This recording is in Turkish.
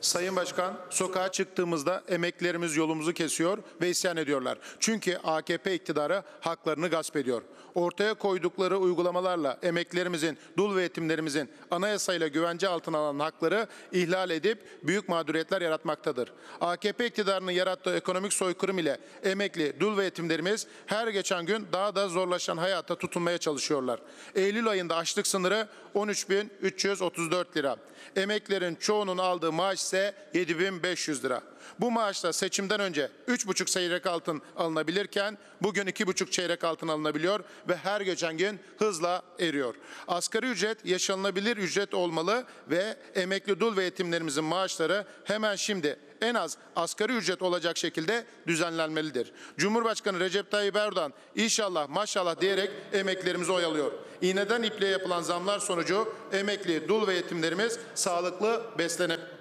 Sayın Başkan, sokağa çıktığımızda emeklerimiz yolumuzu kesiyor ve isyan ediyorlar. Çünkü AKP iktidarı haklarını gasp ediyor. Ortaya koydukları uygulamalarla emeklerimizin, dul ve yetimlerimizin anayasayla güvence altına alan hakları ihlal edip büyük mağduriyetler yaratmaktadır. AKP iktidarının yarattığı ekonomik soykırım ile emekli, dul ve yetimlerimiz her geçen gün daha da zorlaşan hayata tutunmaya çalışıyorlar. Eylül ayında açlık sınırı 13.334 lira. Emeklerin çoğunun aldığı maaş ise 7500 lira. Bu maaşla seçimden önce 3,5 çeyrek altın alınabilirken bugün 2,5 çeyrek altın alınabiliyor ve her geçen gün hızla eriyor. Asgari ücret yaşanılabilir ücret olmalı ve emekli dul ve yetimlerimizin maaşları hemen şimdi en az asgari ücret olacak şekilde düzenlenmelidir. Cumhurbaşkanı Recep Tayyip Erdoğan inşallah maşallah diyerek emeklerimizi oyalıyor. İğneden ipliğe yapılan zamlar sonucu emekli, dul ve yetimlerimiz sağlıklı beslenebilir.